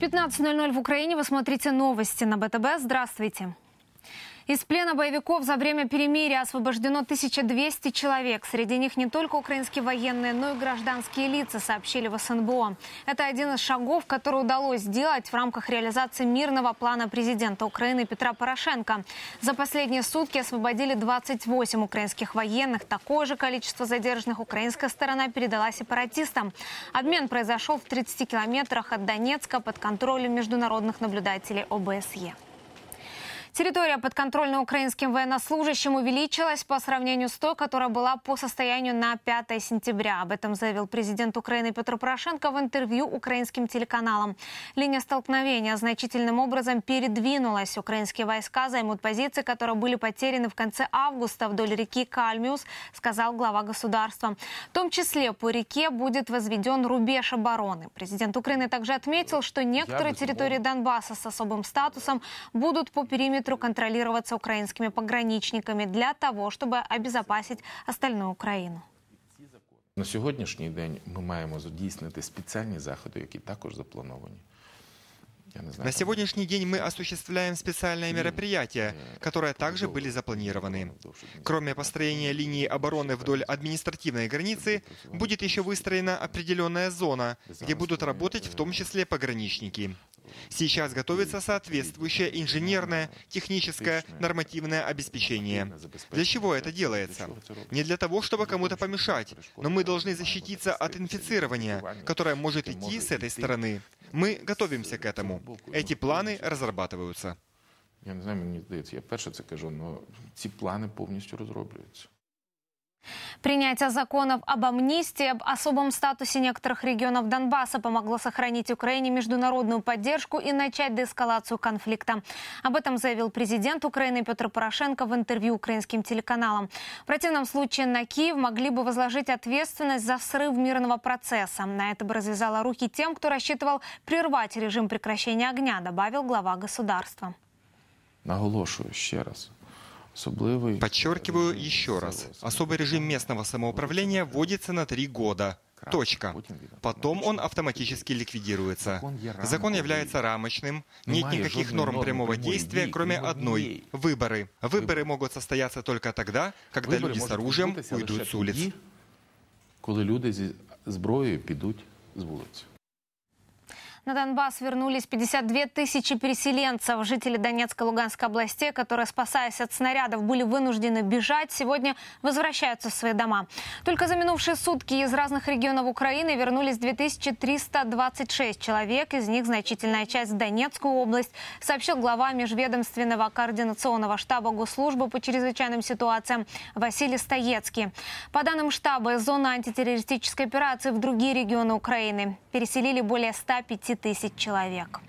15.00 в Украине. Вы смотрите новости на БТБ. Здравствуйте. Из плена боевиков за время перемирия освобождено 1200 человек. Среди них не только украинские военные, но и гражданские лица, сообщили в СНБО. Это один из шагов, который удалось сделать в рамках реализации мирного плана президента Украины Петра Порошенко. За последние сутки освободили 28 украинских военных. Такое же количество задержанных украинская сторона передала сепаратистам. Обмен произошел в 30 километрах от Донецка под контролем международных наблюдателей ОБСЕ. Территория, подконтрольная украинским военнослужащим, увеличилась по сравнению с той, которая была по состоянию на 5 сентября. Об этом заявил президент Украины Петр Порошенко в интервью украинским телеканалам. Линия столкновения значительным образом передвинулась. Украинские войска займут позиции, которые были потеряны в конце августа вдоль реки Кальмиус, сказал глава государства. В том числе по реке будет возведен рубеж обороны. Президент Украины также отметил, что некоторые территории Донбасса с особым статусом будут по периметру периметру контролироваться украинскими пограничниками для того, чтобы обезопасить остальную Украину. На сегодняшний день мы маємо здійснити спеціальні заходи, які також заплановані. Я знаю, На сегодняшний день мы осуществляем специальные мероприятия, которые также были запланированы. Кроме построения линии обороны вдоль административной границы, будет еще выстроена определенная зона, где будут работать в том числе пограничники. Сейчас готовится соответствующее инженерное, техническое, нормативное обеспечение. Для чего это делается? Не для того, чтобы кому-то помешать, но мы должны защититься от инфицирования, которое может идти с этой стороны. Мы готовимся к этому. Эти планы разрабатываются. Я не знаю, мені здається, я первое це скажу, но эти планы полностью разрабатываются. Принятие законов об амнистии, об особом статусе некоторых регионов Донбасса помогло сохранить Украине международную поддержку и начать деэскалацию конфликта. Об этом заявил президент Украины Петр Порошенко в интервью украинским телеканалам. В противном случае на Киев могли бы возложить ответственность за срыв мирного процесса. На это бы развязала руки тем, кто рассчитывал прервать режим прекращения огня, добавил глава государства. Наголошую еще раз. Подчеркиваю э, еще раз, особый режим местного самоуправления вводится на три года. Точка. Потом он автоматически ликвидируется. Закон является рамочным, нет никаких норм прямого действия, кроме одной – выборы. Выборы могут состояться только тогда, когда люди с оружием уйдут с улиц. Когда люди с зброєю пойдут с улиц? На Донбасс вернулись 52 тысячи переселенцев. Жители Донецкой и Луганской областей, которые, спасаясь от снарядов, были вынуждены бежать, сегодня возвращаются в свои дома. Только за минувшие сутки из разных регионов Украины вернулись 2326 человек. Из них значительная часть в Донецкую область, сообщил глава Межведомственного координационного штаба Госслужбы по чрезвычайным ситуациям Василий Стоецкий. По данным штаба, из зоны антитеррористической операции в другие регионы Украины переселили более 105 10 тысяч человек.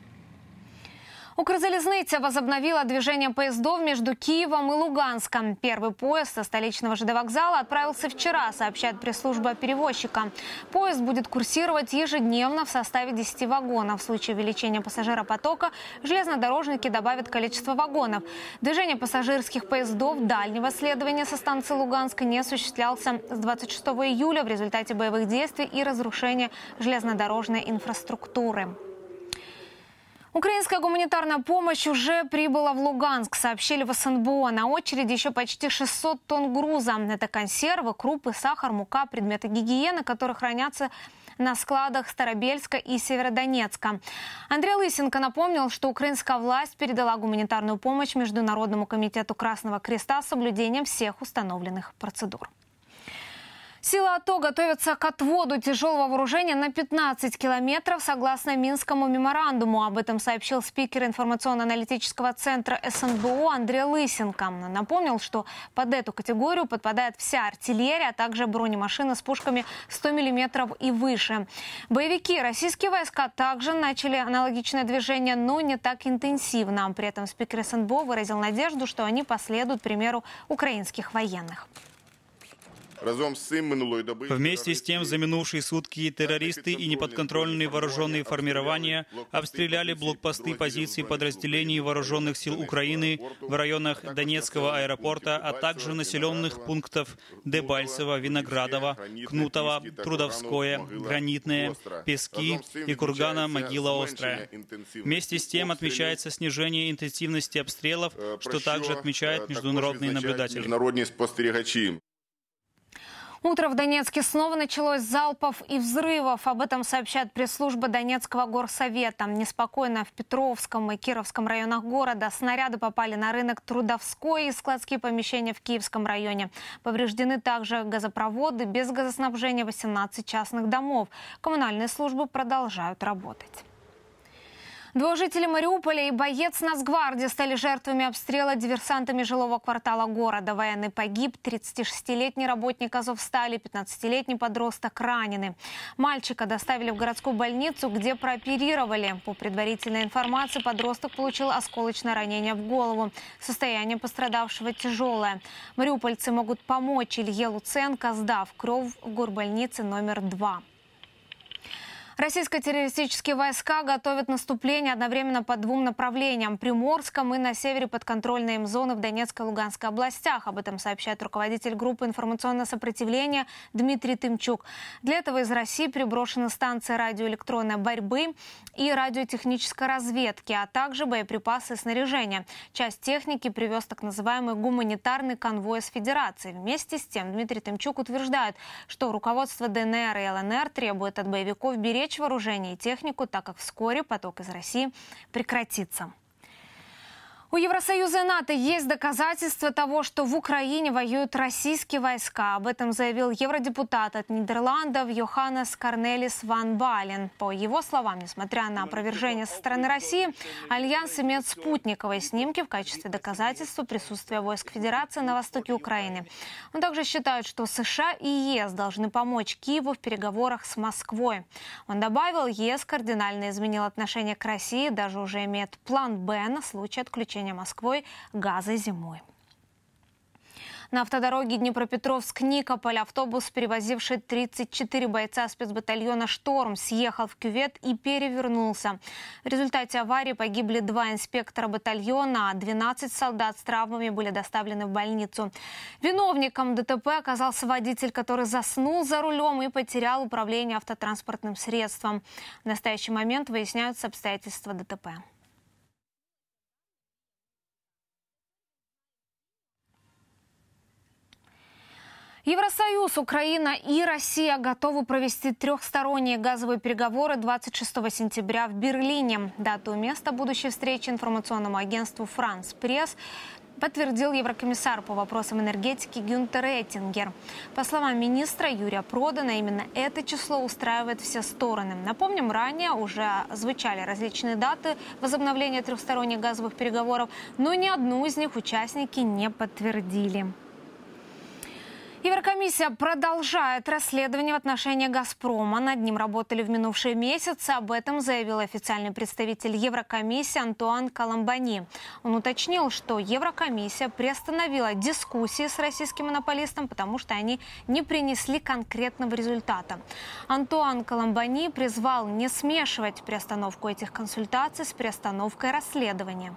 Укрзалезница возобновила движение поездов между Киевом и Луганском. Первый поезд со столичного ЖД вокзала отправился вчера, сообщает пресс-служба перевозчика. Поезд будет курсировать ежедневно в составе 10 вагонов. В случае увеличения пассажиропотока железнодорожники добавят количество вагонов. Движение пассажирских поездов дальнего следования со станции Луганска не осуществлялся с 26 июля в результате боевых действий и разрушения железнодорожной инфраструктуры. Украинская гуманитарная помощь уже прибыла в Луганск, сообщили в СНБО. На очереди еще почти 600 тонн груза. Это консервы, крупы, сахар, мука, предметы гигиены, которые хранятся на складах Старобельска и Северодонецка. Андрей Лысенко напомнил, что украинская власть передала гуманитарную помощь Международному комитету Красного Креста с соблюдением всех установленных процедур. Силы АТО готовятся к отводу тяжелого вооружения на 15 километров, согласно Минскому меморандуму. Об этом сообщил спикер информационно-аналитического центра СНБО Андрей Лысенко. Напомнил, что под эту категорию подпадает вся артиллерия, а также бронемашины с пушками 100 мм и выше. Боевики российские войска также начали аналогичное движение, но не так интенсивно. При этом спикер СНБО выразил надежду, что они последуют примеру украинских военных. Вместе с тем, за минувшие сутки террористы и неподконтрольные вооруженные формирования обстреляли блокпосты позиций подразделений вооруженных сил Украины в районах Донецкого аэропорта, а также населенных пунктов Дебальцево, Виноградово, Кнутово, Трудовское, Гранитное, Пески и Кургана Могила Острая. Вместе с тем отмечается снижение интенсивности обстрелов, э, что также отмечают э, международные наблюдатели. Утро в Донецке снова началось залпов и взрывов. Об этом сообщает пресс-служба Донецкого горсовета. Неспокойно в Петровском и Кировском районах города. Снаряды попали на рынок Трудовской и складские помещения в Киевском районе. Повреждены также газопроводы, без газоснабжения 18 частных домов. Коммунальные службы продолжают работать. Двое жителей Мариуполя и боец Нацгвардии стали жертвами обстрела диверсантами жилого квартала города. Военный погиб, 36-летний работник Азовстали, 15-летний подросток ранены. Мальчика доставили в городскую больницу, где прооперировали. По предварительной информации, подросток получил осколочное ранение в голову. Состояние пострадавшего тяжелое. Мариупольцы могут помочь Илье Луценко, сдав кровь в горбольнице номер 2. Российско-террористические войска готовят наступление одновременно по двум направлениям – Приморском и на севере подконтрольной им зоны в Донецкой и Луганской областях. Об этом сообщает руководитель группы информационного сопротивления Дмитрий Тымчук. Для этого из России приброшены станции радиоэлектронной борьбы и радиотехнической разведки, а также боеприпасы и снаряжение. Часть техники привез так называемый гуманитарный конвой с Федерации. Вместе с тем Дмитрий Тымчук утверждает, что руководство ДНР и ЛНР требует от боевиков беречь беречь вооружение и технику, так как вскоре поток из России прекратится. У Евросоюза и НАТО есть доказательства того, что в Украине воюют российские войска. Об этом заявил евродепутат от Нидерландов Йоханнес Корнелис Ван Бален. По его словам, несмотря на опровержение со стороны России, Альянс имеет спутниковые снимки в качестве доказательства присутствия войск Федерации на востоке Украины. Он также считает, что США и ЕС должны помочь Киеву в переговорах с Москвой. Он добавил, ЕС кардинально изменил отношение к России, даже уже имеет план Б на случай отключения обеспечения Москвой газа зимой. На автодороге Днепропетровск-Никополь автобус, перевозивший 34 бойца спецбатальона «Шторм», съехал в кювет и перевернулся. В результате аварии погибли два инспектора батальона, а 12 солдат с травмами были доставлены в больницу. Виновником ДТП оказался водитель, который заснул за рулем и потерял управление автотранспортным средством. В настоящий момент выясняются обстоятельства ДТП. Евросоюз, Украина и Россия готовы провести трехсторонние газовые переговоры 26 сентября в Берлине. Дату и место будущей встречи информационному агентству «Франс Пресс» подтвердил еврокомиссар по вопросам энергетики Гюнтер Эттингер. По словам министра Юрия Продана, именно это число устраивает все стороны. Напомним, ранее уже звучали различные даты возобновления трехсторонних газовых переговоров, но ни одну из них участники не подтвердили. Еврокомиссия продолжает расследование в отношении «Газпрома». Над ним работали в минувшие месяцы. Об этом заявил официальный представитель Еврокомиссии Антуан Каламбани. Он уточнил, что Еврокомиссия приостановила дискуссии с российским монополистом, потому что они не принесли конкретного результата. Антуан Каламбани призвал не смешивать приостановку этих консультаций с приостановкой расследования.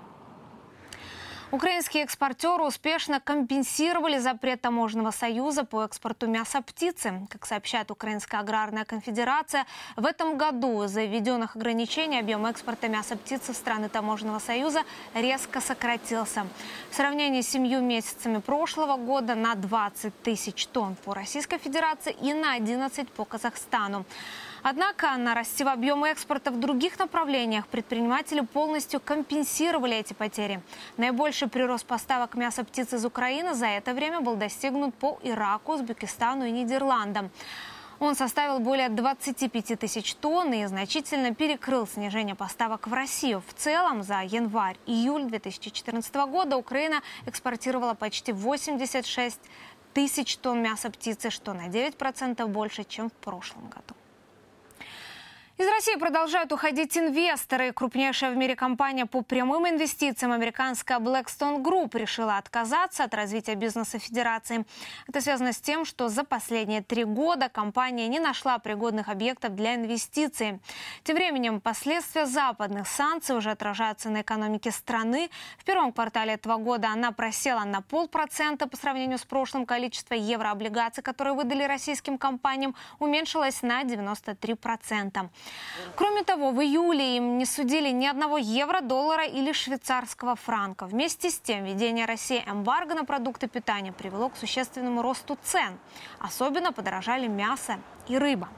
Украинские экспортеры успешно компенсировали запрет Таможенного союза по экспорту мяса птицы. Как сообщает Украинская аграрная конфедерация, в этом году за введенных ограничений объем экспорта мяса птицы в страны Таможенного союза резко сократился. В сравнении с семью месяцами прошлого года на 20 тысяч тонн по Российской Федерации и на 11 по Казахстану. Однако на расти в объем экспорта в других направлениях предприниматели полностью компенсировали эти потери. Наибольший прирост поставок мяса птиц из Украины за это время был достигнут по Ираку, Узбекистану и Нидерландам. Он составил более 25 тысяч тонн и значительно перекрыл снижение поставок в Россию. В целом за январь-июль 2014 года Украина экспортировала почти 86 тысяч тонн мяса птицы, что на 9% больше, чем в прошлом году. Из России продолжают уходить инвесторы. Крупнейшая в мире компания по прямым инвестициям американская Blackstone Group решила отказаться от развития бизнеса Федерации. Это связано с тем, что за последние три года компания не нашла пригодных объектов для инвестиций. Тем временем последствия западных санкций уже отражаются на экономике страны. В первом квартале этого года она просела на полпроцента по сравнению с прошлым. Количество еврооблигаций, которые выдали российским компаниям, уменьшилось на 93%. Кроме того, в июле им не судили ни одного евро, доллара или швейцарского франка. Вместе с тем, введение России эмбарго на продукты питания привело к существенному росту цен. Особенно подорожали мясо и рыба.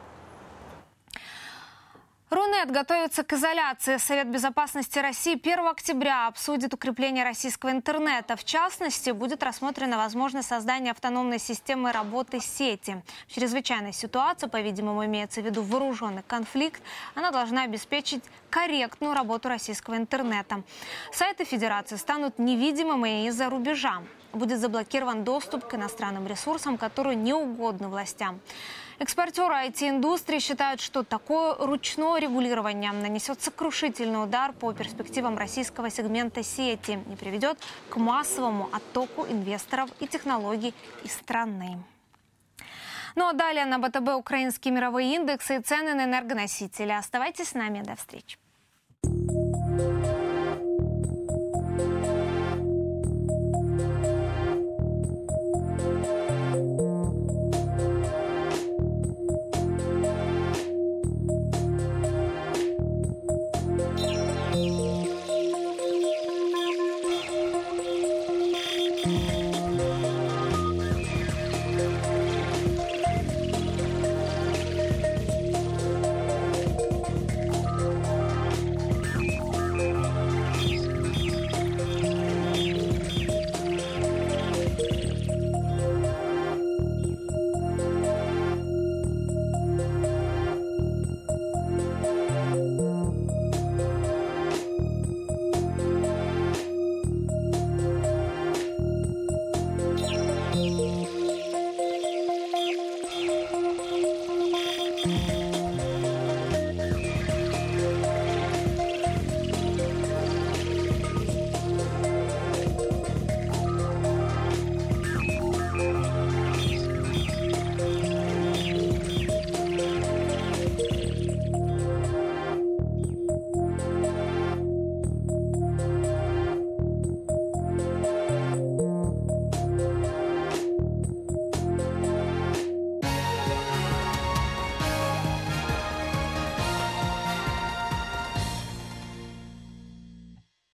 Рунет готовится к изоляции. Совет безопасности России 1 октября обсудит укрепление российского интернета. В частности, будет рассмотрено возможность создания автономной системы работы сети. В чрезвычайной ситуации, по-видимому, имеется в виду вооруженный конфликт, она должна обеспечить корректную работу российского интернета. Сайты Федерации станут невидимыми из-за рубежа. Будет заблокирован доступ к иностранным ресурсам, которые не угодны властям. Экспортеры IT-индустрии считают, что такое ручное регулирование нанесет сокрушительный удар по перспективам российского сегмента сети и приведет к массовому оттоку инвесторов и технологий из страны. Ну а далее на БТБ украинские мировые индексы и цены на энергоносители. Оставайтесь с нами. До встречи.